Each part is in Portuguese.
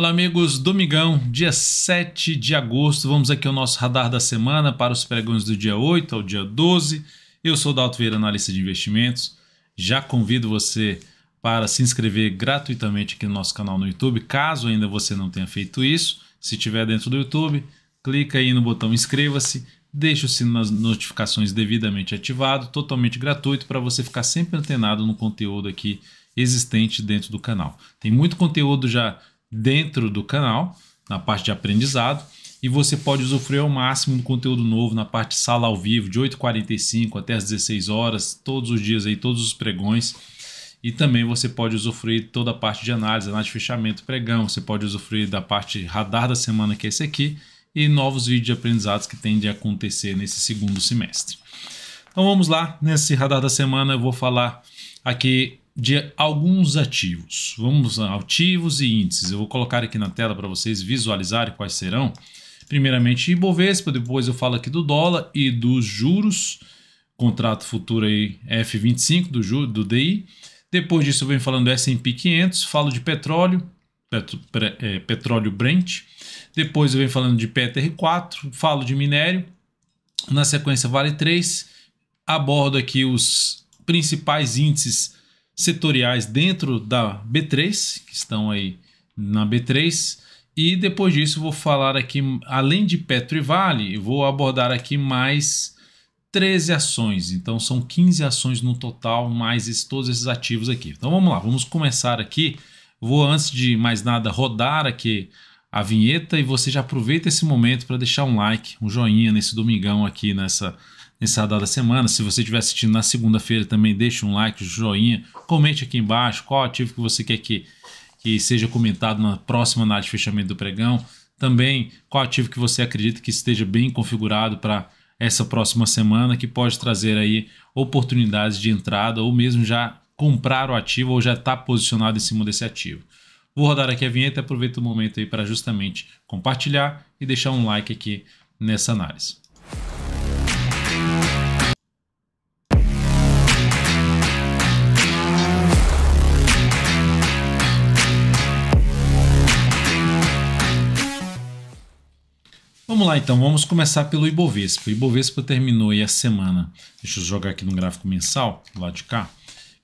Olá, amigos. Domingão, dia 7 de agosto. Vamos aqui ao nosso radar da semana para os pregões do dia 8 ao dia 12. Eu sou Dalto Vieira, analista de investimentos. Já convido você para se inscrever gratuitamente aqui no nosso canal no YouTube, caso ainda você não tenha feito isso. Se estiver dentro do YouTube, clica aí no botão inscreva-se, deixa o sino nas notificações devidamente ativado, totalmente gratuito, para você ficar sempre antenado no conteúdo aqui existente dentro do canal. Tem muito conteúdo já dentro do canal, na parte de aprendizado, e você pode usufruir ao máximo do conteúdo novo na parte de sala ao vivo, de 8h45 até as 16 horas, todos os dias aí, todos os pregões. E também você pode usufruir toda a parte de análise, análise de fechamento, pregão, você pode usufruir da parte radar da semana, que é esse aqui, e novos vídeos de aprendizados que tendem a acontecer nesse segundo semestre. Então vamos lá, nesse radar da semana eu vou falar aqui de alguns ativos. Vamos a ativos e índices. Eu vou colocar aqui na tela para vocês visualizarem quais serão. Primeiramente Ibovespa, depois eu falo aqui do dólar e dos juros, contrato futuro aí F25 do, juro, do DI. Depois disso eu venho falando S&P 500, falo de petróleo, petro, é, petróleo Brent. Depois eu venho falando de PTR4, falo de minério. Na sequência Vale 3, abordo aqui os principais índices setoriais dentro da B3, que estão aí na B3. E depois disso vou falar aqui, além de Petro e Vale, vou abordar aqui mais 13 ações. Então são 15 ações no total, mais todos esses ativos aqui. Então vamos lá, vamos começar aqui. Vou, antes de mais nada, rodar aqui a vinheta e você já aproveita esse momento para deixar um like, um joinha nesse domingão aqui nessa encerrada da semana. Se você estiver assistindo na segunda-feira também, deixe um like, um joinha, comente aqui embaixo qual ativo que você quer que, que seja comentado na próxima análise de fechamento do pregão. Também qual ativo que você acredita que esteja bem configurado para essa próxima semana, que pode trazer aí oportunidades de entrada ou mesmo já comprar o ativo ou já está posicionado em cima desse ativo. Vou rodar aqui a vinheta e aproveito o momento aí para justamente compartilhar e deixar um like aqui nessa análise. Vamos lá então, vamos começar pelo Ibovespa. O Ibovespa terminou aí a semana. Deixa eu jogar aqui no gráfico mensal, do lado de cá.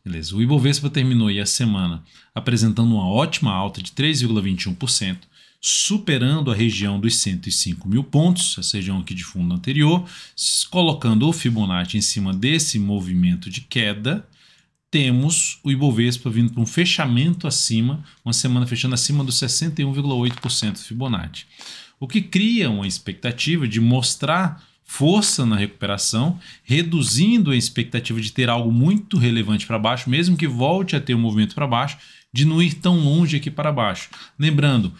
Beleza. O Ibovespa terminou aí a semana apresentando uma ótima alta de 3,21%, superando a região dos 105 mil pontos, essa região aqui de fundo anterior, colocando o Fibonacci em cima desse movimento de queda, temos o Ibovespa vindo para um fechamento acima, uma semana fechando acima dos 61,8% Fibonacci o que cria uma expectativa de mostrar força na recuperação, reduzindo a expectativa de ter algo muito relevante para baixo, mesmo que volte a ter um movimento para baixo, de não ir tão longe aqui para baixo. Lembrando,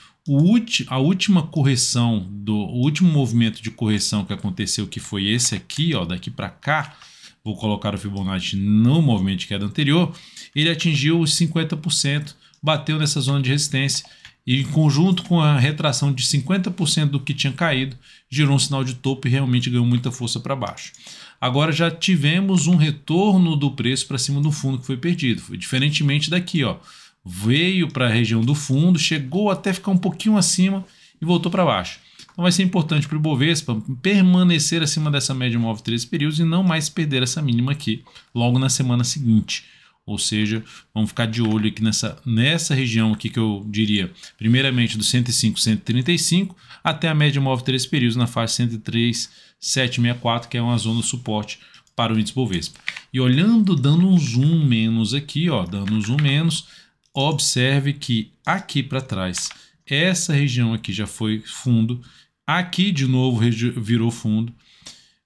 a última correção do o último movimento de correção que aconteceu, que foi esse aqui, ó, daqui para cá, vou colocar o Fibonacci no movimento de queda anterior, ele atingiu os 50%, bateu nessa zona de resistência e em conjunto com a retração de 50% do que tinha caído, girou um sinal de topo e realmente ganhou muita força para baixo. Agora já tivemos um retorno do preço para cima do fundo que foi perdido, foi diferentemente daqui, ó. Veio para a região do fundo, chegou até ficar um pouquinho acima e voltou para baixo. Então vai ser importante para o Bovespa permanecer acima dessa média móvel 13 períodos e não mais perder essa mínima aqui logo na semana seguinte. Ou seja, vamos ficar de olho aqui nessa, nessa região aqui que eu diria, primeiramente do 105, 135 até a média móvel 3 períodos na faixa 103, 764, que é uma zona de suporte para o índice Bovespa. E olhando, dando um zoom menos aqui, ó, dando um zoom menos, observe que aqui para trás, essa região aqui já foi fundo, aqui de novo virou fundo,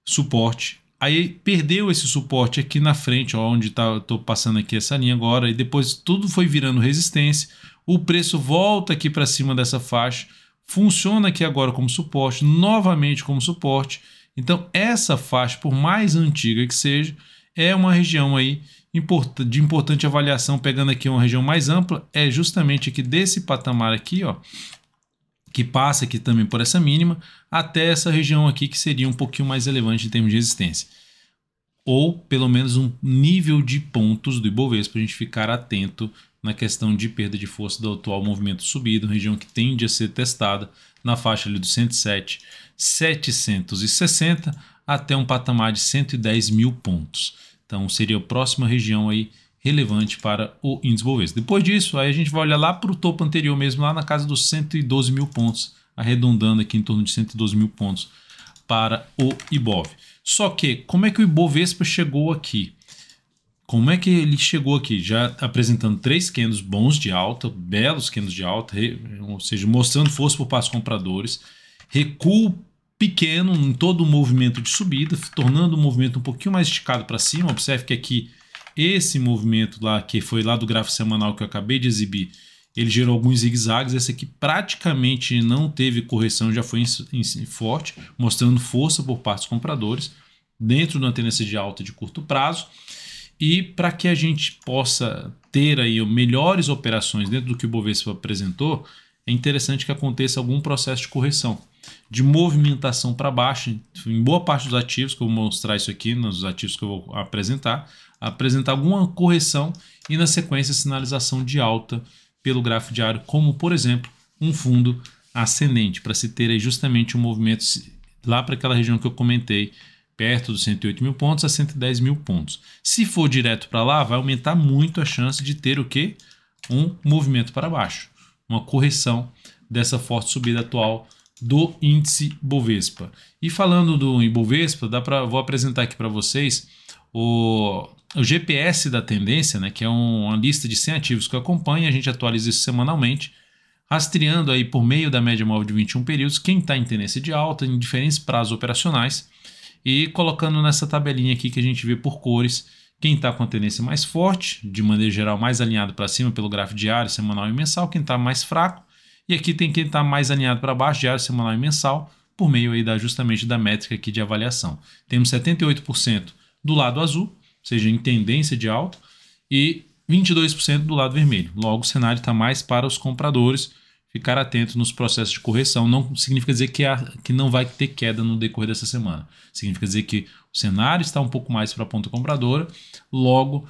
suporte Aí perdeu esse suporte aqui na frente, ó, onde tá, tô passando aqui essa linha agora, e depois tudo foi virando resistência. O preço volta aqui para cima dessa faixa, funciona aqui agora como suporte, novamente como suporte. Então essa faixa, por mais antiga que seja, é uma região aí de importante avaliação, pegando aqui uma região mais ampla, é justamente aqui desse patamar aqui, ó, que passa aqui também por essa mínima, até essa região aqui que seria um pouquinho mais relevante em termos de resistência. Ou pelo menos um nível de pontos do Ibovespa para a gente ficar atento na questão de perda de força do atual movimento subido, região que tende a ser testada na faixa ali do 107, 760 até um patamar de 110 mil pontos. Então seria a próxima região aí relevante para o índice Bovespa. Depois disso, aí a gente vai olhar lá para o topo anterior mesmo, lá na casa dos 112 mil pontos, arredondando aqui em torno de 112 mil pontos para o Ibov. Só que, como é que o Ibovespa chegou aqui? Como é que ele chegou aqui? Já apresentando três candles bons de alta, belos candles de alta, ou seja, mostrando força por passo compradores, recuo pequeno em todo o movimento de subida, tornando o movimento um pouquinho mais esticado para cima. Observe que aqui esse movimento lá, que foi lá do gráfico semanal que eu acabei de exibir, ele gerou alguns zigue-zagues. Esse aqui praticamente não teve correção, já foi em, em, forte, mostrando força por parte dos compradores dentro de uma tendência de alta de curto prazo. E para que a gente possa ter aí melhores operações dentro do que o Bovespa apresentou, é interessante que aconteça algum processo de correção de movimentação para baixo em boa parte dos ativos, que eu vou mostrar isso aqui nos ativos que eu vou apresentar, apresentar alguma correção e na sequência sinalização de alta pelo gráfico diário, como por exemplo um fundo ascendente, para se ter justamente um movimento lá para aquela região que eu comentei, perto dos 108 mil pontos a 110 mil pontos. Se for direto para lá, vai aumentar muito a chance de ter o que? Um movimento para baixo, uma correção dessa forte subida atual do índice Bovespa. E falando do Ibovespa, dá pra, vou apresentar aqui para vocês o, o, GPS da tendência, né, que é um, uma lista de 100 ativos que acompanha, a gente atualiza isso semanalmente, rastreando aí por meio da média móvel de 21 períodos quem está em tendência de alta em diferentes prazos operacionais e colocando nessa tabelinha aqui que a gente vê por cores quem está com a tendência mais forte, de maneira geral mais alinhado para cima pelo gráfico diário, semanal e mensal, quem está mais fraco e aqui tem que estar tá mais alinhado para baixo, diário, semanal e mensal, por meio aí da, justamente da métrica aqui de avaliação. Temos 78% do lado azul, ou seja, em tendência de alta, e 22% do lado vermelho. Logo, o cenário está mais para os compradores, ficar atento nos processos de correção. Não significa dizer que, que não vai ter queda no decorrer dessa semana. Significa dizer que o cenário está um pouco mais para a ponta compradora, logo,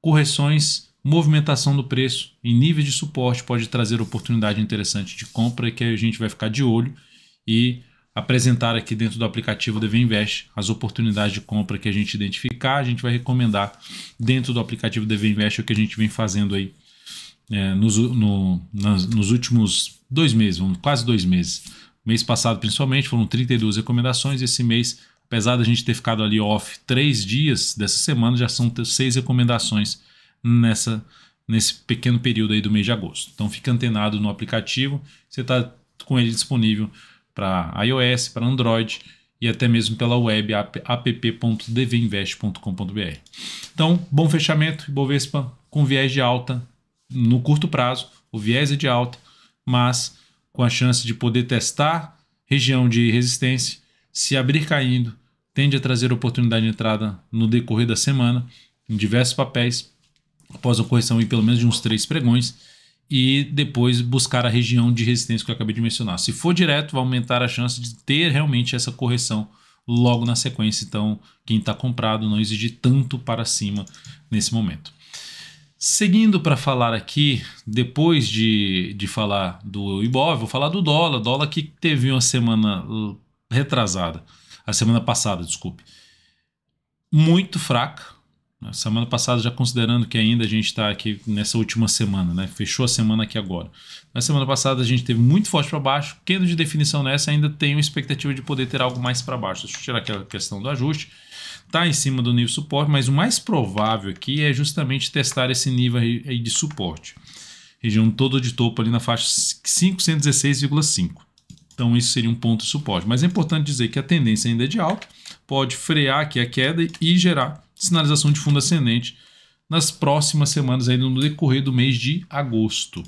correções movimentação do preço em níveis de suporte pode trazer oportunidade interessante de compra que a gente vai ficar de olho e apresentar aqui dentro do aplicativo DV Invest as oportunidades de compra que a gente identificar, a gente vai recomendar dentro do aplicativo DV Invest o que a gente vem fazendo aí é, nos, no, nas, nos últimos dois meses, vamos, quase dois meses. Mês passado, principalmente, foram 32 recomendações. Esse mês, apesar da gente ter ficado ali off três dias dessa semana, já são seis recomendações nessa nesse pequeno período aí do mês de agosto. Então fica antenado no aplicativo, você está com ele disponível para iOS, para Android e até mesmo pela web app.dvinvest.com.br. Então, bom fechamento, Bovespa com viés de alta no curto prazo, o viés é de alta, mas com a chance de poder testar região de resistência, se abrir caindo, tende a trazer oportunidade de entrada no decorrer da semana em diversos papéis, após a correção ir pelo menos de uns três pregões e depois buscar a região de resistência que eu acabei de mencionar. Se for direto, vai aumentar a chance de ter realmente essa correção logo na sequência. Então, quem está comprado não exige tanto para cima nesse momento. Seguindo para falar aqui, depois de, de falar do Ibov vou falar do dólar. Dólar que teve uma semana retrasada, a semana passada, desculpe, muito fraca né? Semana passada, já considerando que ainda a gente está aqui nessa última semana, né? Fechou a semana aqui agora. Na semana passada a gente teve muito forte para baixo, queda de definição nessa, ainda tenho expectativa de poder ter algo mais para baixo. Deixa eu tirar aquela questão do ajuste. Está em cima do nível de suporte, mas o mais provável aqui é justamente testar esse nível aí de suporte. Região todo de topo ali na faixa 516,5. Então isso seria um ponto de suporte. Mas é importante dizer que a tendência ainda é de alta, pode frear aqui a queda e gerar sinalização de fundo ascendente nas próximas semanas, ainda no decorrer do mês de agosto.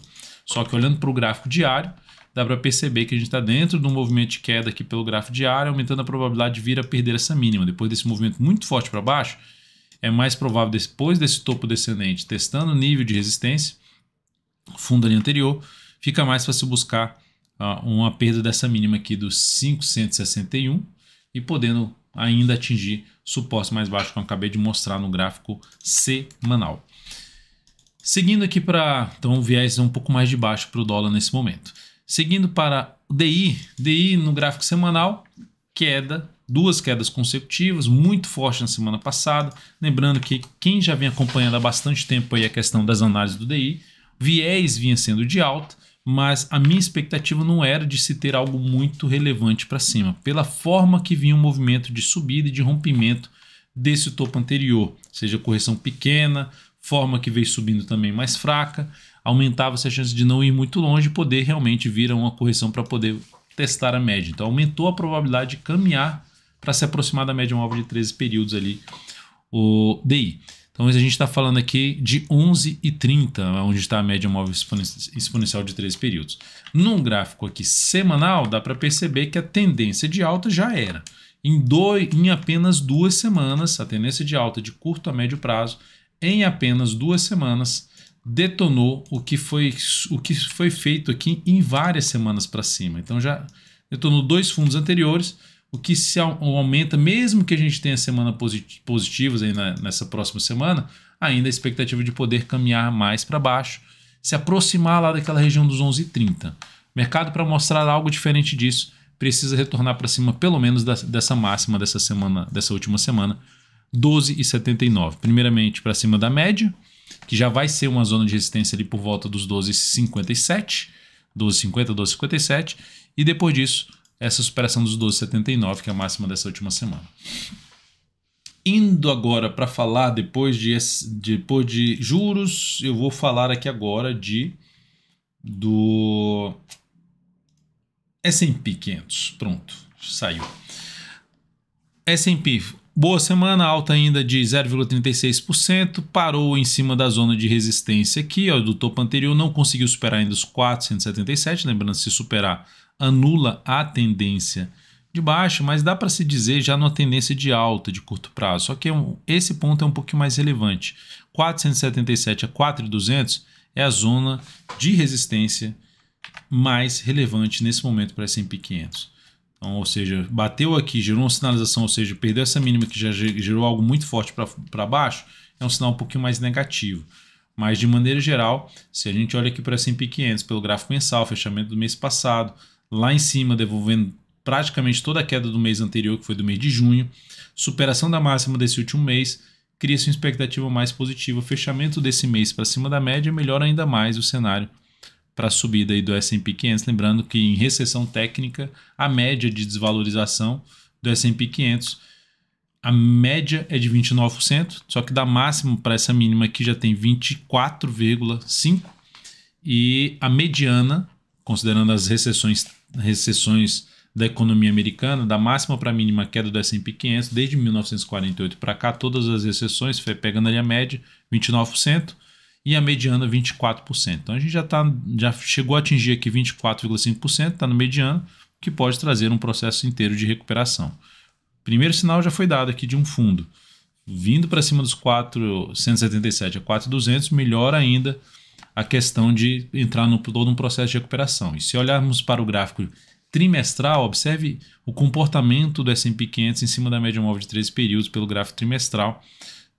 Só que olhando para o gráfico diário, dá para perceber que a gente está dentro de um movimento de queda aqui pelo gráfico diário, aumentando a probabilidade de vir a perder essa mínima. Depois desse movimento muito forte para baixo, é mais provável, depois desse topo descendente, testando o nível de resistência, fundo ali anterior, fica mais fácil buscar uh, uma perda dessa mínima aqui dos 561 e podendo ainda atingir suporte mais baixo que eu acabei de mostrar no gráfico semanal. Seguindo aqui para então, viés um pouco mais de baixo para o dólar nesse momento. Seguindo para o DI, DI no gráfico semanal, queda, duas quedas consecutivas, muito forte na semana passada. Lembrando que quem já vem acompanhando há bastante tempo aí a questão das análises do DI, viés vinha sendo de alta, mas a minha expectativa não era de se ter algo muito relevante para cima, pela forma que vinha o movimento de subida e de rompimento desse topo anterior, seja correção pequena, forma que veio subindo também mais fraca, aumentava-se a chance de não ir muito longe e poder realmente vir a uma correção para poder testar a média. Então aumentou a probabilidade de caminhar para se aproximar da média móvel de 13 períodos ali, o DI. Então a gente está falando aqui de 11 e 30, onde está a média móvel exponencial de três períodos. Num gráfico aqui semanal, dá para perceber que a tendência de alta já era. Em, dois, em apenas duas semanas, a tendência de alta de curto a médio prazo, em apenas duas semanas, detonou o que foi, o que foi feito aqui em várias semanas para cima. Então já detonou dois fundos anteriores o que se aumenta, mesmo que a gente tenha semana posit positivas aí na, nessa próxima semana, ainda a expectativa de poder caminhar mais para baixo, se aproximar lá daquela região dos 11,30. Mercado para mostrar algo diferente disso precisa retornar para cima pelo menos da, dessa máxima dessa semana, dessa última semana, 12,79. Primeiramente para cima da média, que já vai ser uma zona de resistência ali por volta dos 12,57, 12,50, 12,57 e depois disso essa superação dos 12,79, que é a máxima dessa última semana. Indo agora para falar depois de, depois de juros, eu vou falar aqui agora de do S&P 500. Pronto, saiu. S&P, boa semana, alta ainda de 0,36%, parou em cima da zona de resistência aqui, ó, do topo anterior, não conseguiu superar ainda os 477, lembrando se superar anula a tendência de baixo, mas dá para se dizer já numa tendência de alta de curto prazo. Só que é esse ponto é um pouquinho mais relevante. 477 a 4,200 é a zona de resistência mais relevante nesse momento para S&P 500. Então, ou seja, bateu aqui, gerou uma sinalização, ou seja, perdeu essa mínima que já gerou algo muito forte para baixo, é um sinal um pouquinho mais negativo. Mas de maneira geral, se a gente olha aqui para S&P 500 pelo gráfico mensal, fechamento do mês passado, lá em cima, devolvendo praticamente toda a queda do mês anterior, que foi do mês de junho, superação da máxima desse último mês, cria-se uma expectativa mais positiva, fechamento desse mês para cima da média, melhora ainda mais o cenário para a subida do S&P 500, lembrando que em recessão técnica, a média de desvalorização do S&P 500, a média é de 29%, só que da máxima para essa mínima aqui já tem 24,5 e a mediana considerando as recessões, recessões da economia americana, da máxima para a mínima queda do S&P 500 desde 1948 para cá, todas as recessões, pegando ali a média, 29%, e a mediana 24%. Então a gente já, tá, já chegou a atingir aqui 24,5%, está no mediano, que pode trazer um processo inteiro de recuperação. Primeiro sinal já foi dado aqui de um fundo. Vindo para cima dos 477 a 4,200, melhor ainda a questão de entrar no todo um processo de recuperação. E se olharmos para o gráfico trimestral, observe o comportamento do S&P 500 em cima da média móvel de 13 períodos pelo gráfico trimestral,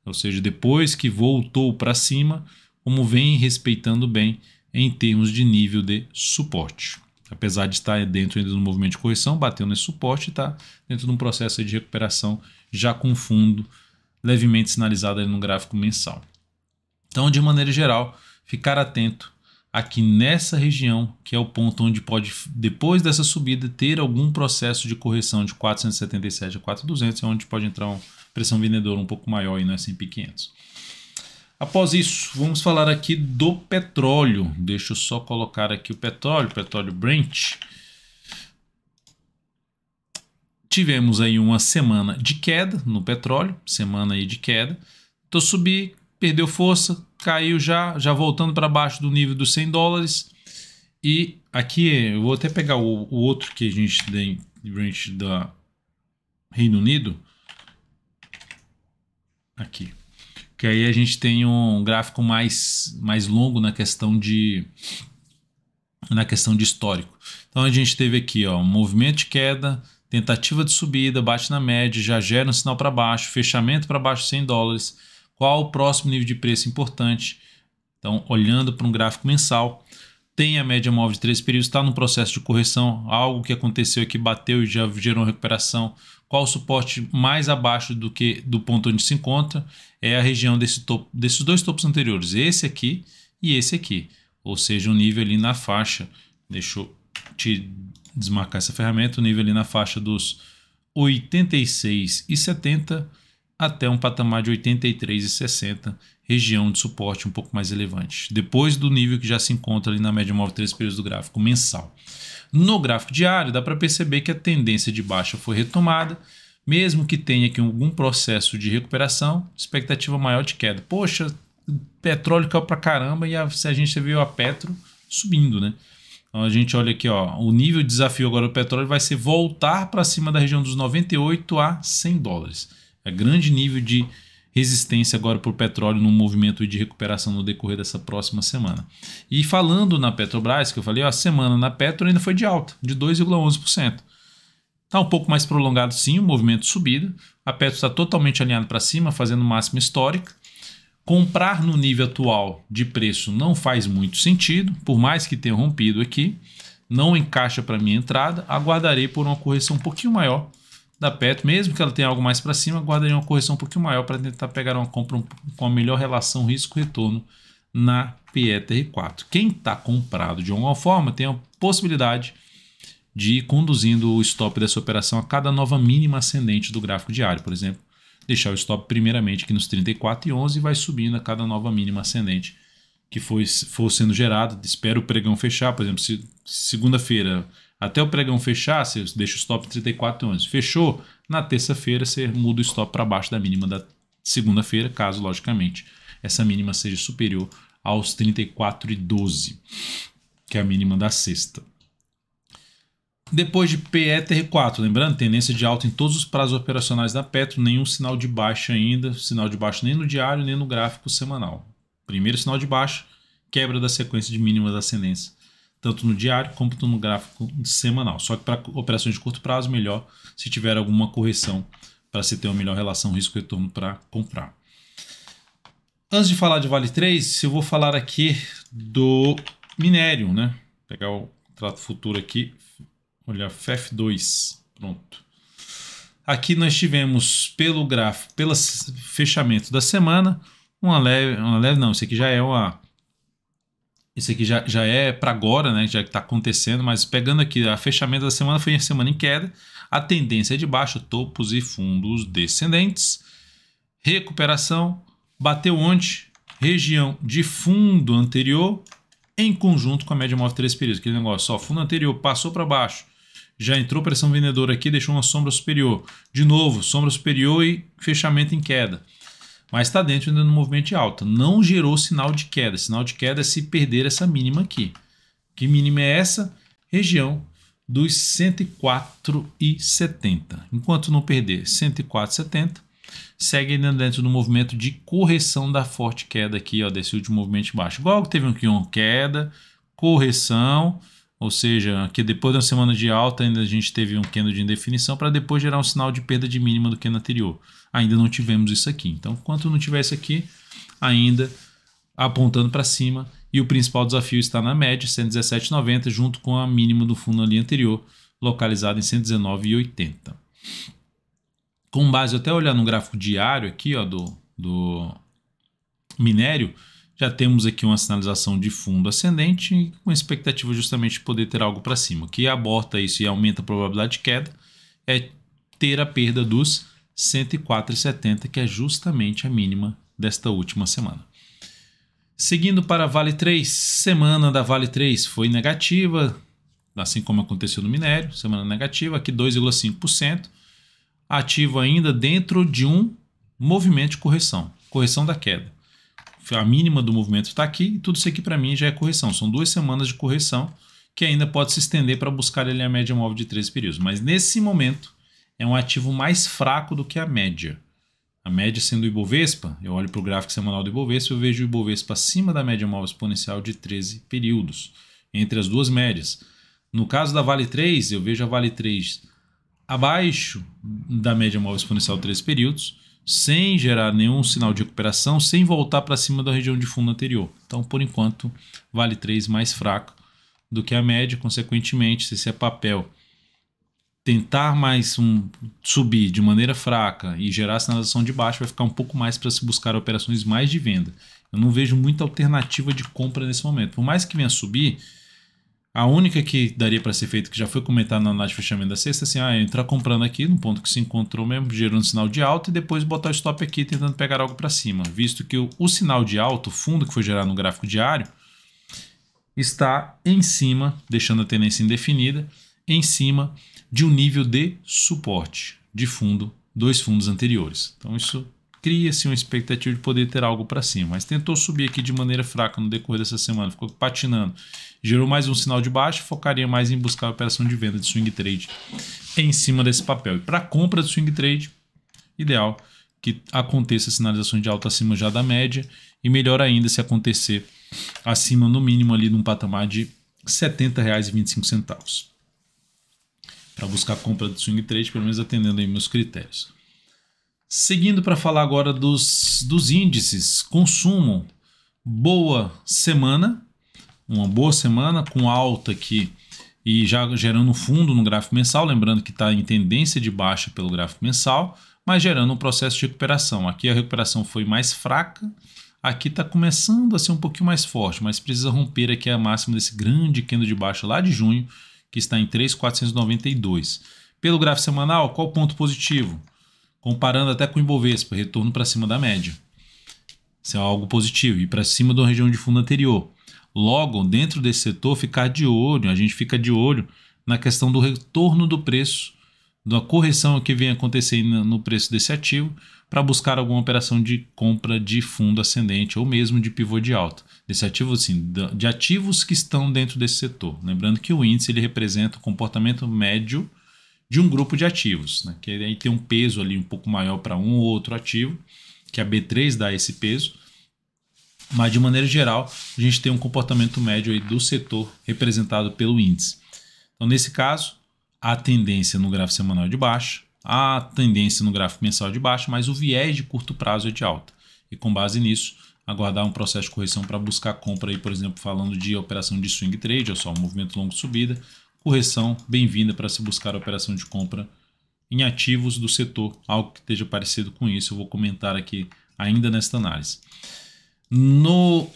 ou seja, depois que voltou para cima, como vem respeitando bem em termos de nível de suporte. Apesar de estar dentro ainda do movimento de correção, bateu nesse suporte e está dentro de um processo de recuperação já com fundo levemente sinalizado no gráfico mensal. Então, de maneira geral, ficar atento aqui nessa região, que é o ponto onde pode, depois dessa subida, ter algum processo de correção de 477 a 4,200, é onde pode entrar uma pressão vendedora um pouco maior aí no S&P 500. Após isso, vamos falar aqui do petróleo. Deixa eu só colocar aqui o petróleo, petróleo Brent. Tivemos aí uma semana de queda no petróleo, semana aí de queda. Então subir, perdeu força, caiu já, já voltando para baixo do nível dos 100 dólares. E aqui eu vou até pegar o, o outro que a gente tem branch da Reino Unido. Aqui. Que aí a gente tem um gráfico mais, mais longo na questão de na questão de histórico. Então a gente teve aqui, ó, movimento de queda, tentativa de subida, bate na média, já gera um sinal para baixo, fechamento para baixo 100 dólares qual o próximo nível de preço importante. Então, olhando para um gráfico mensal, tem a média móvel de três períodos, está no processo de correção, algo que aconteceu e que bateu e já gerou recuperação. Qual o suporte mais abaixo do que do ponto onde se encontra é a região desse topo, desses dois topos anteriores, esse aqui e esse aqui, ou seja, um nível ali na faixa. Deixa eu te desmarcar essa ferramenta, o um nível ali na faixa dos 86 e 70 até um patamar de 83,60, região de suporte um pouco mais relevante, depois do nível que já se encontra ali na média móvel 3 períodos do gráfico mensal. No gráfico diário, dá para perceber que a tendência de baixa foi retomada, mesmo que tenha aqui algum processo de recuperação, expectativa maior de queda. Poxa, petróleo caiu para caramba e a, a gente viu a Petro subindo, né? Então a gente olha aqui, ó, o nível de desafio agora do petróleo vai ser voltar para cima da região dos 98 a 100 dólares. É grande nível de resistência agora por petróleo no movimento de recuperação no decorrer dessa próxima semana. E falando na Petrobras, que eu falei, ó, a semana na Petro ainda foi de alta, de 2,11%. Está um pouco mais prolongado sim, o movimento de subida. A Petro está totalmente alinhada para cima, fazendo máxima histórica. Comprar no nível atual de preço não faz muito sentido, por mais que tenha rompido aqui. Não encaixa para minha entrada. Aguardarei por uma correção um pouquinho maior da Petro, mesmo que ela tenha algo mais para cima, guardaria uma correção um pouquinho maior para tentar pegar uma compra com a melhor relação risco-retorno na PETR4. Quem está comprado de alguma forma tem a possibilidade de ir conduzindo o stop dessa operação a cada nova mínima ascendente do gráfico diário, por exemplo, deixar o stop primeiramente aqui nos 34 e 11 e vai subindo a cada nova mínima ascendente que foi, for sendo gerada. Espera o pregão fechar, por exemplo, se segunda-feira até o pregão fechar, você deixa o stop 34,11. Fechou, na terça-feira você muda o stop para baixo da mínima da segunda-feira, caso, logicamente, essa mínima seja superior aos 34,12, que é a mínima da sexta. Depois de PETR4, lembrando, tendência de alta em todos os prazos operacionais da Petro, nenhum sinal de baixa ainda, sinal de baixa nem no diário, nem no gráfico semanal. Primeiro sinal de baixa, quebra da sequência de mínimas ascendentes tanto no diário quanto no gráfico semanal. Só que para operações de curto prazo, melhor se tiver alguma correção para se ter uma melhor relação risco-retorno para comprar. Antes de falar de Vale 3, eu vou falar aqui do minério, né? Vou pegar o trato futuro aqui, olhar FEF2, pronto. Aqui nós tivemos pelo gráfico, pelo fechamento da semana, uma leve, uma leve não, isso aqui já é uma esse aqui já, já é para agora, né? Já que está acontecendo, mas pegando aqui, a fechamento da semana foi a semana em queda. A tendência é de baixo, topos e fundos descendentes. Recuperação bateu ontem região de fundo anterior em conjunto com a média móvel 3 períodos. Aquele negócio, ó, fundo anterior passou para baixo, já entrou pressão vendedora aqui, deixou uma sombra superior. De novo, sombra superior e fechamento em queda mas está dentro ainda do movimento de alta. Não gerou sinal de queda. Sinal de queda é se perder essa mínima aqui. Que mínima é essa? Região dos 104,70. Enquanto não perder 104,70, segue ainda dentro do movimento de correção da forte queda aqui, ó, desse último movimento de baixo. Igual que teve aqui uma queda, correção, ou seja, que depois da semana de alta ainda a gente teve um candle de indefinição para depois gerar um sinal de perda de mínima do candle anterior ainda não tivemos isso aqui. Então, enquanto não tiver isso aqui, ainda apontando para cima e o principal desafio está na média, 117,90, junto com a mínima do fundo ali anterior, localizada em 119,80. Com base, até olhar no gráfico diário aqui ó, do, do minério, já temos aqui uma sinalização de fundo ascendente com expectativa justamente de poder ter algo para cima. O que aborta isso e aumenta a probabilidade de queda é ter a perda dos 104,70, que é justamente a mínima desta última semana. Seguindo para Vale 3, semana da Vale 3 foi negativa, assim como aconteceu no minério, semana negativa, aqui 2,5%, ativo ainda dentro de um movimento de correção, correção da queda. A mínima do movimento está aqui e tudo isso aqui para mim já é correção. São duas semanas de correção que ainda pode se estender para buscar ali a média móvel de 13 períodos. Mas nesse momento, é um ativo mais fraco do que a média. A média sendo o Ibovespa, eu olho para o gráfico semanal do Ibovespa e vejo o Ibovespa acima da média móvel exponencial de 13 períodos, entre as duas médias. No caso da Vale 3, eu vejo a Vale 3 abaixo da média móvel exponencial de 13 períodos, sem gerar nenhum sinal de recuperação, sem voltar para cima da região de fundo anterior. Então, por enquanto, Vale 3 mais fraco do que a média, consequentemente, se esse é papel tentar mais um, subir de maneira fraca e gerar sinalização de baixo, vai ficar um pouco mais para se buscar operações mais de venda. Eu não vejo muita alternativa de compra nesse momento. Por mais que venha subir, a única que daria para ser feita, que já foi comentado na análise de fechamento da sexta, é assim, ah, entrar comprando aqui no ponto que se encontrou mesmo, gerando um sinal de alta e depois botar o stop aqui tentando pegar algo para cima, visto que o, o sinal de alto o fundo que foi gerado no gráfico diário, está em cima, deixando a tendência indefinida em cima de um nível de suporte de fundo, dois fundos anteriores. Então isso cria-se uma expectativa de poder ter algo para cima, mas tentou subir aqui de maneira fraca no decorrer dessa semana, ficou patinando, gerou mais um sinal de baixo, focaria mais em buscar a operação de venda de swing trade em cima desse papel. E para compra de swing trade, ideal que aconteça sinalizações de alta acima já da média e melhor ainda se acontecer acima no mínimo ali num patamar de R$ 70,25 para buscar compra de swing trade, pelo menos atendendo aí meus critérios. Seguindo para falar agora dos, dos índices, consumo, boa semana, uma boa semana com alta aqui e já gerando fundo no gráfico mensal, lembrando que está em tendência de baixa pelo gráfico mensal, mas gerando um processo de recuperação. Aqui a recuperação foi mais fraca, aqui está começando a ser um pouquinho mais forte, mas precisa romper aqui a máxima desse grande candle de baixa lá de junho, que está em 3,492. Pelo gráfico semanal, qual o ponto positivo? Comparando até com o Ibovespa, retorno para cima da média. Isso é algo positivo. E para cima da região de fundo anterior. Logo, dentro desse setor, ficar de olho, a gente fica de olho na questão do retorno do preço da correção que vem acontecendo no preço desse ativo para buscar alguma operação de compra de fundo ascendente ou mesmo de pivô de alta desse ativo assim de ativos que estão dentro desse setor lembrando que o índice ele representa o comportamento médio de um grupo de ativos né? que aí tem um peso ali um pouco maior para um ou outro ativo que a B3 dá esse peso mas de maneira geral a gente tem um comportamento médio aí do setor representado pelo índice então nesse caso a tendência no gráfico semanal é de baixa, a tendência no gráfico mensal é de baixa, mas o viés de curto prazo é de alta. E com base nisso, aguardar um processo de correção para buscar compra aí, por exemplo, falando de operação de swing trade, ou só, movimento longo de subida, correção bem-vinda para se buscar a operação de compra em ativos do setor, algo que esteja parecido com isso, eu vou comentar aqui ainda nesta análise. No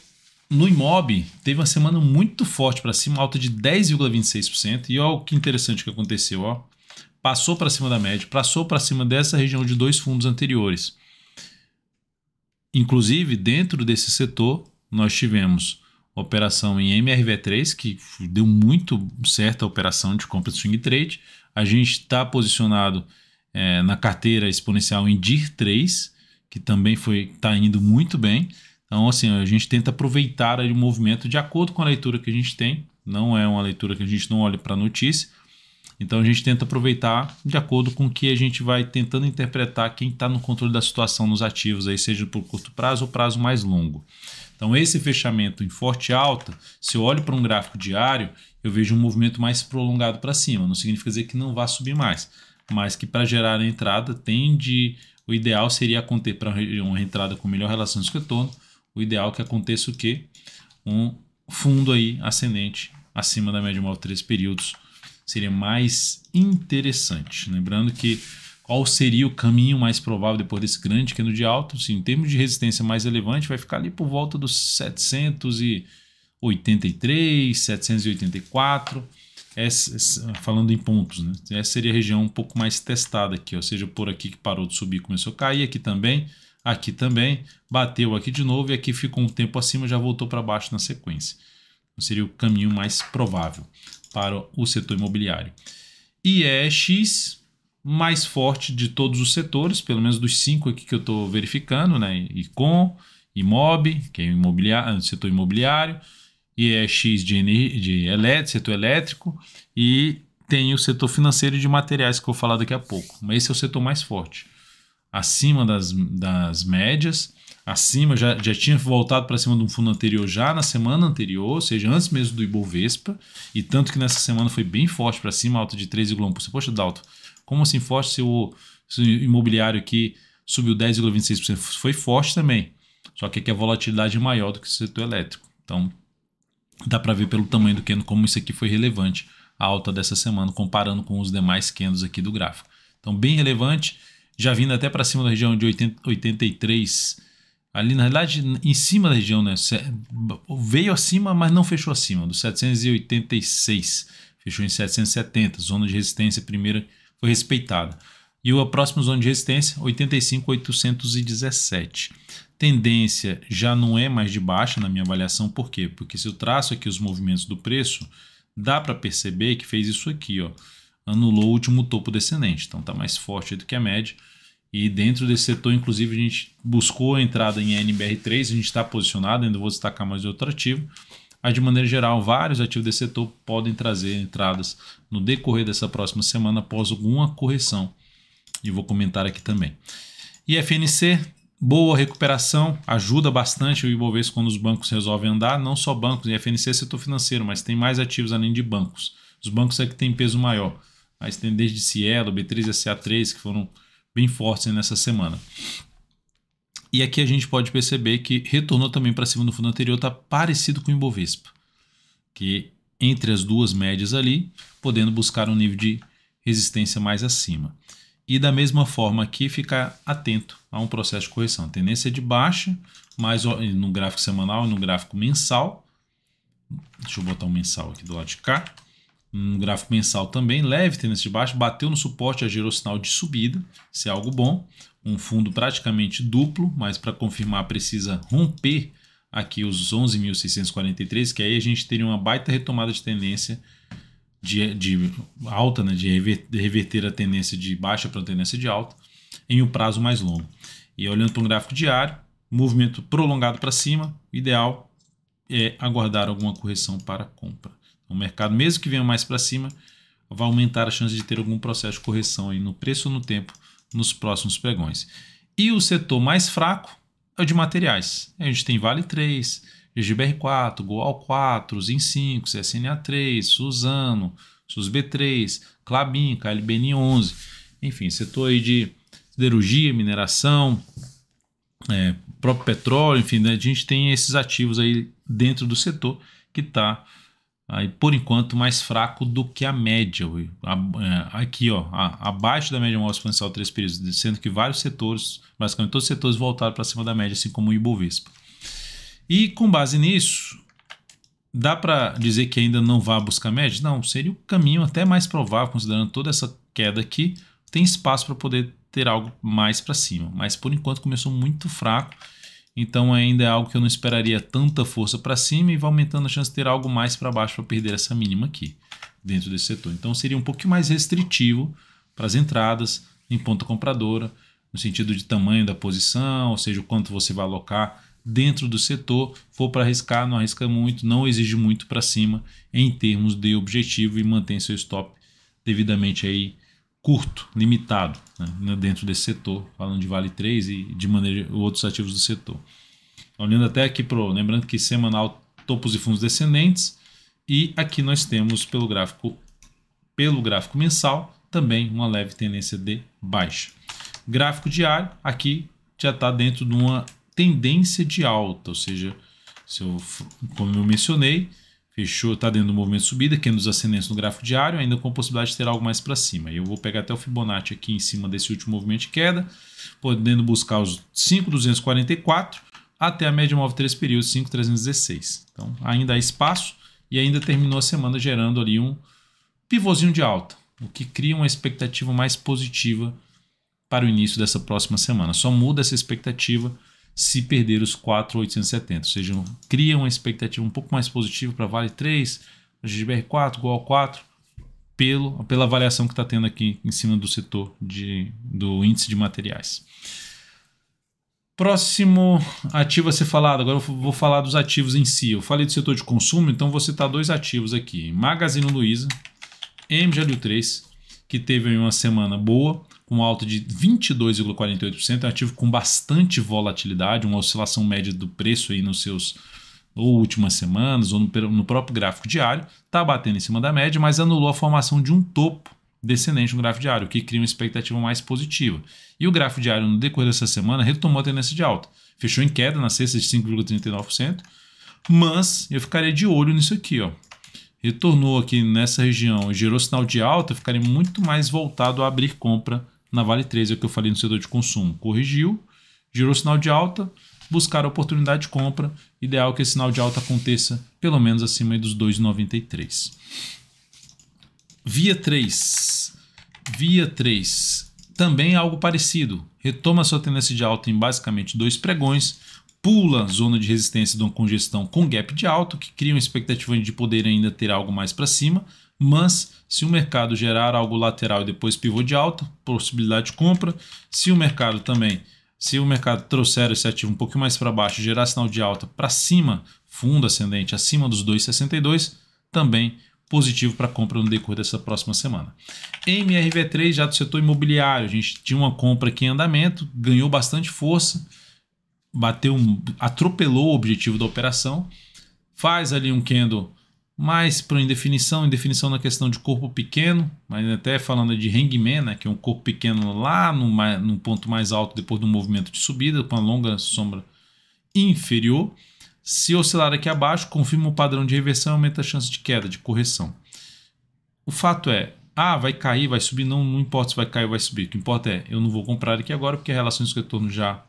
no IMOB, teve uma semana muito forte para cima, alta de 10,26%. E olha o que interessante que aconteceu. Ó. Passou para cima da média, passou para cima dessa região de dois fundos anteriores. Inclusive, dentro desse setor, nós tivemos operação em MRV3, que deu muito certo a operação de compra de swing trade. A gente está posicionado é, na carteira exponencial em DIR3, que também está indo muito bem. Então, assim, a gente tenta aproveitar o movimento de acordo com a leitura que a gente tem. Não é uma leitura que a gente não olha para a notícia. Então, a gente tenta aproveitar de acordo com o que a gente vai tentando interpretar quem está no controle da situação nos ativos, aí, seja por curto prazo ou prazo mais longo. Então, esse fechamento em forte alta, se eu olho para um gráfico diário, eu vejo um movimento mais prolongado para cima. Não significa dizer que não vá subir mais, mas que para gerar a entrada, tende. O ideal seria conter para uma entrada com melhor relação de retorno o ideal é que aconteça o quê? Um fundo aí ascendente acima da média móvel 13 períodos seria mais interessante. Lembrando que qual seria o caminho mais provável depois desse grande cano é de alto? Sim, em termos de resistência mais relevante, vai ficar ali por volta dos 783, 784. Essa, falando em pontos, né? Essa seria a região um pouco mais testada aqui, ou seja, por aqui que parou de subir começou a cair, aqui também aqui também, bateu aqui de novo e aqui ficou um tempo acima já voltou para baixo na sequência. Então, seria o caminho mais provável para o setor imobiliário. IEX mais forte de todos os setores, pelo menos dos cinco aqui que eu estou verificando, né? ICOM, IMOB, que é imobiliário, ah, setor imobiliário, IEX de, de elétrico, setor elétrico e tem o setor financeiro de materiais que eu vou falar daqui a pouco. Mas esse é o setor mais forte acima das, das médias, acima, já, já tinha voltado para cima de um fundo anterior já na semana anterior, ou seja, antes mesmo do Ibovespa, e tanto que nessa semana foi bem forte para cima, alta de 3,1%. Poxa, Dalton, como assim forte se o, se o imobiliário aqui subiu 10,26%? Foi forte também, só que aqui é a volatilidade é maior do que o setor elétrico. Então, dá para ver pelo tamanho do candle como isso aqui foi relevante, a alta dessa semana, comparando com os demais candles aqui do gráfico. Então, bem relevante já vindo até para cima da região de 80, 83. Ali, na verdade em cima da região, né? Veio acima, mas não fechou acima, do 786. Fechou em 770. Zona de resistência primeira foi respeitada. E a próxima zona de resistência, 85,817. Tendência já não é mais de baixa na minha avaliação, por quê? Porque se eu traço aqui os movimentos do preço, dá para perceber que fez isso aqui, ó anulou o último topo descendente, então está mais forte do que a média. E dentro desse setor, inclusive, a gente buscou a entrada em NBR3, a gente está posicionado, ainda vou destacar mais outro ativo. Mas, de maneira geral, vários ativos desse setor podem trazer entradas no decorrer dessa próxima semana após alguma correção. E vou comentar aqui também. E FNC, boa recuperação, ajuda bastante o Ibovespa quando os bancos resolvem andar, não só bancos, e FNC é setor financeiro, mas tem mais ativos além de bancos. Os bancos é que tem peso maior as tendências de Cielo, B3SA3, que foram bem fortes nessa semana. E aqui a gente pode perceber que retornou também para cima no fundo anterior, está parecido com o Ibovespa, que entre as duas médias ali, podendo buscar um nível de resistência mais acima. E da mesma forma aqui, ficar atento a um processo de correção. Tendência é de baixa, mas no gráfico semanal e no gráfico mensal. Deixa eu botar o um mensal aqui do lado de cá um gráfico mensal também leve, tendência de baixo, bateu no suporte, já gerou sinal de subida, isso é algo bom. Um fundo praticamente duplo, mas para confirmar precisa romper aqui os 11.643, que aí a gente teria uma baita retomada de tendência de, de alta, né, de, de reverter a tendência de baixa para a tendência de alta em um prazo mais longo. E olhando para um gráfico diário, movimento prolongado para cima, ideal é aguardar alguma correção para compra. O mercado, mesmo que venha mais para cima, vai aumentar a chance de ter algum processo de correção aí no preço ou no tempo nos próximos pregões. E o setor mais fraco é o de materiais. A gente tem Vale 3, GGBR4, Goal 4, Zin 5, CSNA 3, Suzano, SUSB3, Clabin, KLBN 11. Enfim, setor aí de siderurgia, mineração, é, próprio petróleo, enfim, né? a gente tem esses ativos aí dentro do setor que está aí por enquanto mais fraco do que a média. É, aqui, ó, abaixo da média móvel exponencial três períodos, sendo que vários setores, basicamente todos os setores voltaram para cima da média, assim como o Ibovespa. E com base nisso, dá para dizer que ainda não vá buscar média? Não, seria o caminho até mais provável, considerando toda essa queda aqui, tem espaço para poder ter algo mais para cima, mas por enquanto começou muito fraco então ainda é algo que eu não esperaria tanta força para cima e vai aumentando a chance de ter algo mais para baixo para perder essa mínima aqui dentro desse setor. Então seria um pouquinho mais restritivo para as entradas em ponta compradora, no sentido de tamanho da posição, ou seja, o quanto você vai alocar dentro do setor. For para arriscar, não arrisca muito, não exige muito para cima em termos de objetivo e mantém seu stop devidamente aí curto, limitado, né, né, dentro desse setor, falando de Vale 3 e de maneira, outros ativos do setor. Então, olhando até aqui para lembrando que semanal topos e fundos descendentes, e aqui nós temos pelo gráfico, pelo gráfico mensal também uma leve tendência de baixa. Gráfico diário, aqui já está dentro de uma tendência de alta, ou seja, se eu, como eu mencionei, Fechou, está dentro do movimento subida, é nos ascendentes no gráfico diário, ainda com a possibilidade de ter algo mais para cima. Eu vou pegar até o Fibonacci aqui em cima desse último movimento de queda, podendo buscar os 5,244 até a média móvel 3 períodos, 5,316. Então ainda há espaço e ainda terminou a semana gerando ali um pivôzinho de alta, o que cria uma expectativa mais positiva para o início dessa próxima semana. Só muda essa expectativa se perder os 4,870. Ou seja, cria uma expectativa um pouco mais positiva para Vale 3, GBR 4, igual 4, pelo, pela avaliação que está tendo aqui em cima do setor de, do índice de materiais. Próximo ativo a ser falado, agora eu vou falar dos ativos em si. Eu falei do setor de consumo, então vou citar dois ativos aqui: Magazine Luiza, MGL3, que teve uma semana boa, com alta de 22,48%, é um ativo com bastante volatilidade, uma oscilação média do preço aí nos seus ou últimas semanas, ou no, no próprio gráfico diário, está batendo em cima da média, mas anulou a formação de um topo descendente no gráfico diário, o que cria uma expectativa mais positiva. E o gráfico diário, no decorrer dessa semana, retomou a tendência de alta. Fechou em queda na sexta de 5,39%, mas eu ficaria de olho nisso aqui, ó. Retornou aqui nessa região e gerou sinal de alta, eu ficaria muito mais voltado a abrir compra na Vale 13, é o que eu falei no setor de consumo. Corrigiu, girou sinal de alta, buscar oportunidade de compra. Ideal que esse sinal de alta aconteça pelo menos acima dos 2,93. Via 3. Via 3. Também algo parecido. Retoma sua tendência de alta em basicamente dois pregões, pula zona de resistência de uma congestão com gap de alto, que cria uma expectativa de poder ainda ter algo mais para cima, mas se o mercado gerar algo lateral e depois pivô de alta, possibilidade de compra. Se o mercado também, se o mercado trouxer esse ativo um pouquinho mais para baixo, gerar sinal de alta para cima, fundo ascendente acima dos 2,62, também positivo para compra no decorrer dessa próxima semana. MRV3 já do setor imobiliário, a gente tinha uma compra aqui em andamento, ganhou bastante força, bateu, atropelou o objetivo da operação, faz ali um candle mais para indefinição, indefinição na questão de corpo pequeno, mas até falando de hangman, né, que é um corpo pequeno lá no, no ponto mais alto depois do movimento de subida, com a longa sombra inferior. Se oscilar aqui abaixo, confirma o padrão de reversão e aumenta a chance de queda, de correção. O fato é, ah, vai cair, vai subir, não, não importa se vai cair ou vai subir. O que importa é, eu não vou comprar aqui agora porque a relação de retorno já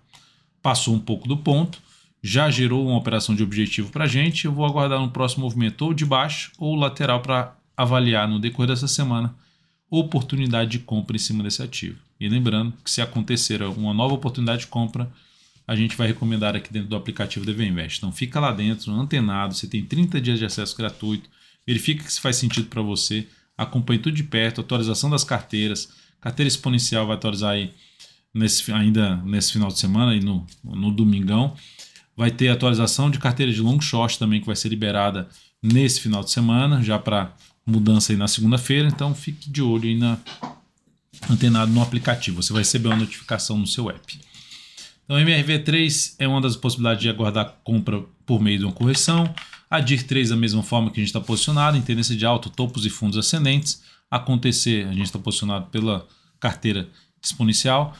passou um pouco do ponto já gerou uma operação de objetivo para a gente. Eu vou aguardar um próximo movimento ou de baixo ou lateral para avaliar no decorrer dessa semana oportunidade de compra em cima desse ativo. E lembrando que se acontecer uma nova oportunidade de compra, a gente vai recomendar aqui dentro do aplicativo DV Invest. Então fica lá dentro, antenado, você tem 30 dias de acesso gratuito, verifica se faz sentido para você, acompanhe tudo de perto, atualização das carteiras, carteira exponencial vai atualizar aí nesse, ainda nesse final de semana e no, no domingão. Vai ter atualização de carteira de long short também que vai ser liberada nesse final de semana, já para mudança aí na segunda-feira. Então fique de olho aí na antenado no aplicativo. Você vai receber uma notificação no seu app. Então, MRV3 é uma das possibilidades de aguardar compra por meio de uma correção. A DIR3, da mesma forma que a gente está posicionado, em tendência de alto, topos e fundos ascendentes. Acontecer, a gente está posicionado pela carteira exponencial.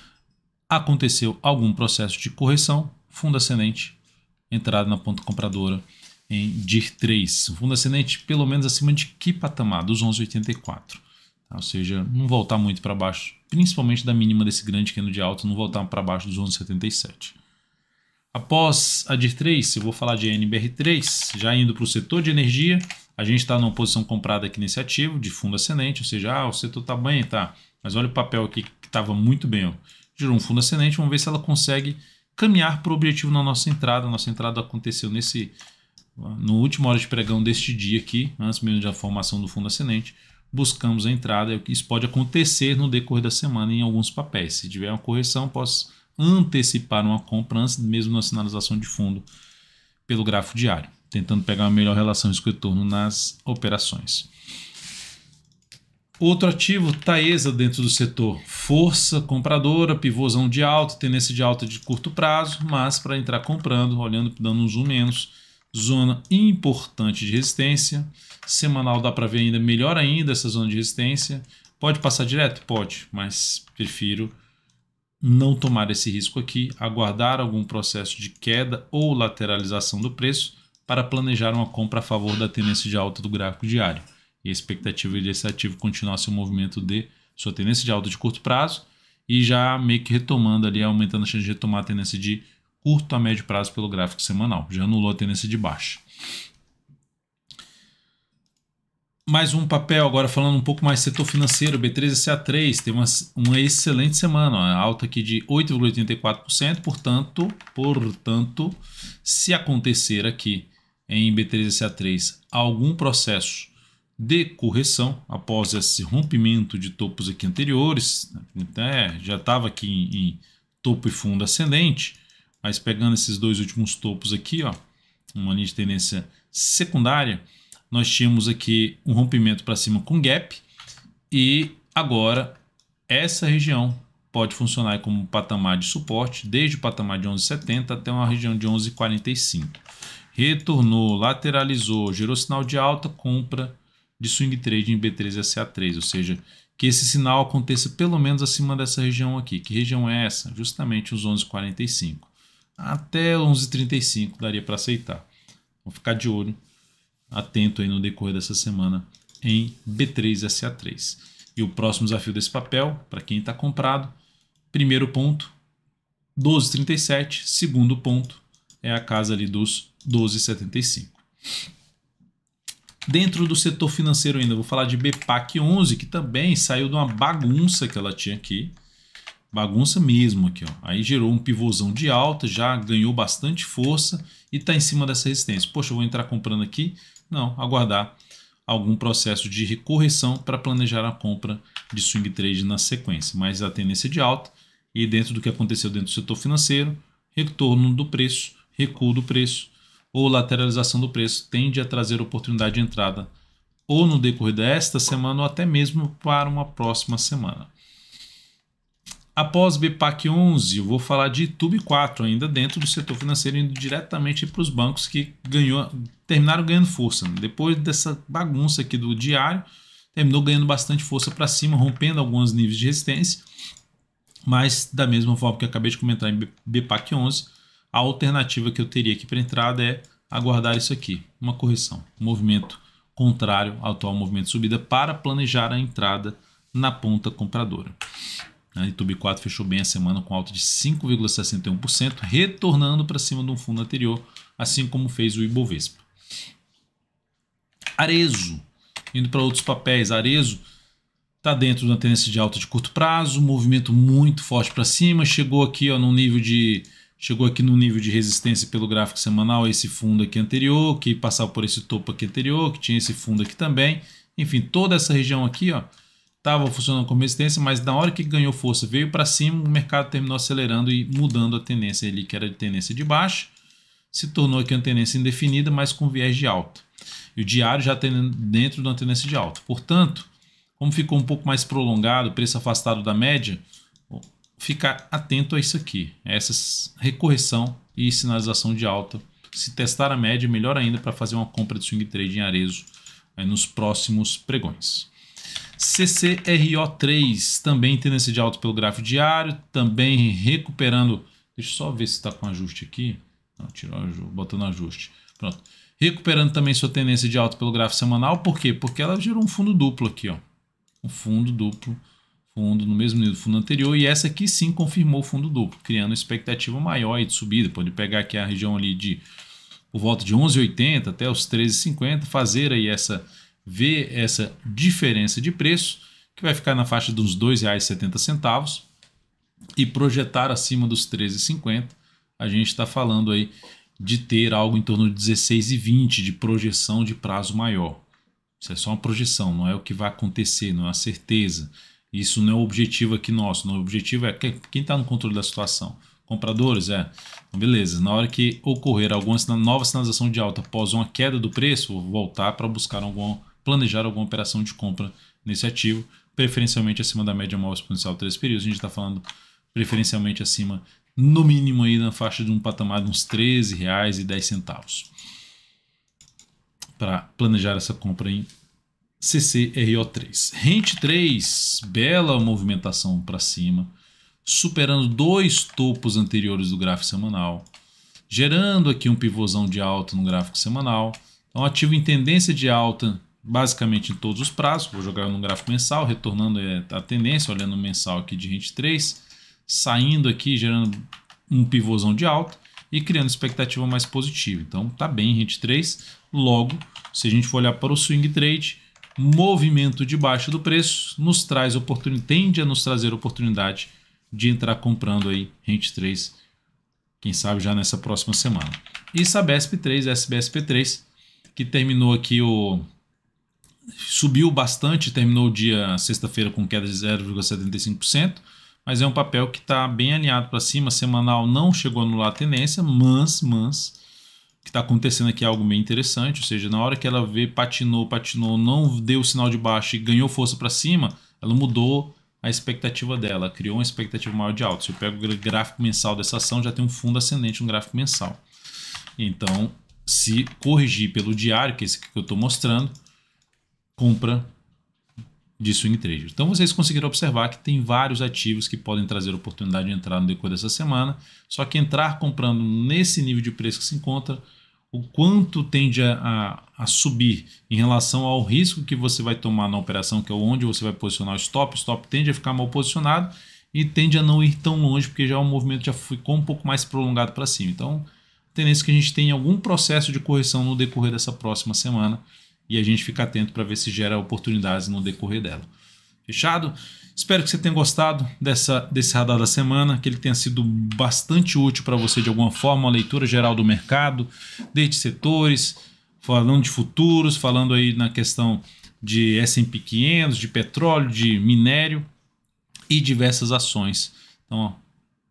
Aconteceu algum processo de correção, fundo ascendente, entrada na ponta compradora em DIR 3. O fundo ascendente pelo menos acima de que patamar? Dos 11,84. Tá? Ou seja, não voltar muito para baixo, principalmente da mínima desse grande cano de alta, não voltar para baixo dos 11,77. Após a DIR 3, eu vou falar de NBR3, já indo para o setor de energia. A gente está numa posição comprada aqui nesse ativo, de fundo ascendente, ou seja, ah, o setor está bem, tá. Mas olha o papel aqui que estava muito bem. Ó. Girou um fundo ascendente, vamos ver se ela consegue caminhar para o objetivo na nossa entrada. nossa entrada aconteceu nesse no último hora de pregão deste dia aqui, antes mesmo da formação do fundo ascendente, buscamos a entrada. É isso pode acontecer no decorrer da semana em alguns papéis. Se tiver uma correção, posso antecipar uma compra antes mesmo na sinalização de fundo pelo gráfico diário, tentando pegar uma melhor relação risco-retorno nas operações. Outro ativo, Taesa, dentro do setor força compradora, pivôzão de alta, tendência de alta de curto prazo, mas para entrar comprando, olhando, dando um zoom menos, zona importante de resistência. Semanal dá para ver ainda melhor ainda essa zona de resistência. Pode passar direto? Pode, mas prefiro não tomar esse risco aqui, aguardar algum processo de queda ou lateralização do preço para planejar uma compra a favor da tendência de alta do gráfico diário. E a expectativa desse ativo continuar seu movimento de sua tendência de alta de curto prazo e já meio que retomando ali, aumentando a chance de retomar a tendência de curto a médio prazo pelo gráfico semanal. Já anulou a tendência de baixa. Mais um papel, agora falando um pouco mais setor financeiro, B3SA3, tem uma, uma excelente semana, ó, alta aqui de 8,84%, portanto, portanto, se acontecer aqui em B3SA3 algum processo de correção após esse rompimento de topos aqui anteriores, né? até já estava aqui em, em, topo e fundo ascendente, mas pegando esses dois últimos topos aqui, ó, uma linha de tendência secundária, nós tínhamos aqui um rompimento para cima com gap e agora essa região pode funcionar como patamar de suporte, desde o patamar de 11,70 até uma região de 11,45. Retornou, lateralizou, gerou sinal de alta, compra de swing trade em B3 SA3, ou seja, que esse sinal aconteça pelo menos acima dessa região aqui. Que região é essa? Justamente os 11,45. Até 11,35 daria para aceitar. Vou ficar de olho, atento aí no decorrer dessa semana em B3 SA3. E o próximo desafio desse papel, para quem está comprado, primeiro ponto, 12,37. Segundo ponto, é a casa ali dos 12,75. Dentro do setor financeiro ainda, vou falar de BPAC 11, que também saiu de uma bagunça que ela tinha aqui. Bagunça mesmo aqui, ó. Aí gerou um pivôzão de alta, já ganhou bastante força e está em cima dessa resistência. Poxa, eu vou entrar comprando aqui? Não, aguardar algum processo de recorreção para planejar a compra de swing trade na sequência. Mas a tendência é de alta e dentro do que aconteceu dentro do setor financeiro, retorno do preço, recuo do preço, ou lateralização do preço tende a trazer oportunidade de entrada ou no decorrer desta semana ou até mesmo para uma próxima semana. Após BPAC 11, eu vou falar de Tube 4 ainda dentro do setor financeiro indo diretamente para os bancos que ganhou, terminaram ganhando força. Né? Depois dessa bagunça aqui do diário, terminou ganhando bastante força para cima, rompendo alguns níveis de resistência. Mas da mesma forma que eu acabei de comentar em BPAC 11, a alternativa que eu teria aqui para entrada é aguardar isso aqui, uma correção, um movimento contrário ao atual movimento de subida para planejar a entrada na ponta compradora. A YouTube 4 fechou bem a semana com alta de 5,61%, retornando para cima de um fundo anterior, assim como fez o Ibovespa. Arezo, indo para outros papéis, Arezo está dentro de uma tendência de alta de curto prazo, movimento muito forte para cima, chegou aqui ó, num nível de chegou aqui no nível de resistência pelo gráfico semanal, esse fundo aqui anterior, que passava por esse topo aqui anterior, que tinha esse fundo aqui também. Enfim, toda essa região aqui, ó, estava funcionando como resistência, mas na hora que ganhou força, veio para cima, o mercado terminou acelerando e mudando a tendência ali, que era de tendência de baixa, se tornou aqui uma tendência indefinida, mas com viés de alta. E o diário já tem dentro de uma tendência de alta. Portanto, como ficou um pouco mais prolongado, preço afastado da média, ficar atento a isso aqui, a essa recorreção e sinalização de alta. Se testar a média, melhor ainda para fazer uma compra de swing trade em Arezo eh, nos próximos pregões. CCRO3 também tendência de alta pelo gráfico diário, também recuperando. Deixa eu só ver se está com ajuste aqui. Não, tirou, botando ajuste. Pronto. Recuperando também sua tendência de alta pelo gráfico semanal. Por quê? Porque ela gerou um fundo duplo aqui, ó. Um fundo duplo fundo no mesmo nível do fundo anterior e essa aqui sim confirmou o fundo duplo, criando expectativa maior de subida. Pode pegar aqui a região ali de por volta de 11,80 até os 13,50, fazer aí essa ver essa diferença de preço que vai ficar na faixa dos R$ 2,70 e projetar acima dos 13,50. A gente está falando aí de ter algo em torno de 16,20 de projeção de prazo maior. Isso é só uma projeção, não é o que vai acontecer, não é uma certeza. Isso não é o objetivo aqui nosso. É o objetivo é quem está no controle da situação. Compradores, é. Então, beleza. Na hora que ocorrer alguma nova sinalização de alta após uma queda do preço, voltar para buscar algum, planejar alguma operação de compra nesse ativo, preferencialmente acima da média móvel exponencial 3 períodos. A gente está falando preferencialmente acima, no mínimo aí na faixa de um patamar de uns R$ 13,10 para planejar essa compra em CCRO3. Rente 3, bela movimentação para cima, superando dois topos anteriores do gráfico semanal, gerando aqui um pivôzão de alta no gráfico semanal. Então, ativo em tendência de alta basicamente em todos os prazos. Vou jogar no gráfico mensal, retornando é, a tendência, olhando o mensal aqui de rente 3, saindo aqui, gerando um pivôzão de alta e criando expectativa mais positiva. Então, tá bem rente 3. Logo, se a gente for olhar para o swing trade, movimento de baixa do preço nos traz oportunidade, tende a nos trazer oportunidade de entrar comprando aí Rente 3, quem sabe já nessa próxima semana. E Sabesp 3, SBSP 3, que terminou aqui o subiu bastante, terminou o dia sexta-feira com queda de 0,75%, mas é um papel que está bem alinhado para cima, semanal não chegou a anular a tendência, mas, mas está acontecendo aqui é algo bem interessante, ou seja, na hora que ela vê patinou, patinou, não deu sinal de baixo e ganhou força para cima, ela mudou a expectativa dela, criou uma expectativa maior de alta. Se eu pego o gráfico mensal dessa ação, já tem um fundo ascendente no gráfico mensal. Então, se corrigir pelo diário, que é esse que eu estou mostrando, compra de swing trade. Então vocês conseguiram observar que tem vários ativos que podem trazer oportunidade de entrar no decorrer dessa semana, só que entrar comprando nesse nível de preço que se encontra o quanto tende a, a, a, subir em relação ao risco que você vai tomar na operação, que é onde você vai posicionar o stop. O stop tende a ficar mal posicionado e tende a não ir tão longe, porque já o é movimento já ficou um pouco mais prolongado para cima. Então, tendência que a gente tenha algum processo de correção no decorrer dessa próxima semana e a gente fica atento para ver se gera oportunidades no decorrer dela. Fechado? Espero que você tenha gostado dessa, desse radar da semana, que ele tenha sido bastante útil para você de alguma forma, uma leitura geral do mercado, desde setores, falando de futuros, falando aí na questão de S&P 500, de petróleo, de minério e diversas ações. Então, ó,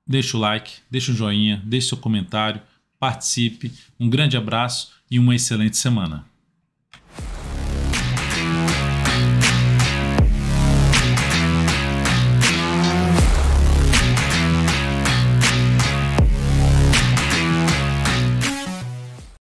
deixa o like, deixa o joinha, deixa seu comentário, participe. Um grande abraço e uma excelente semana.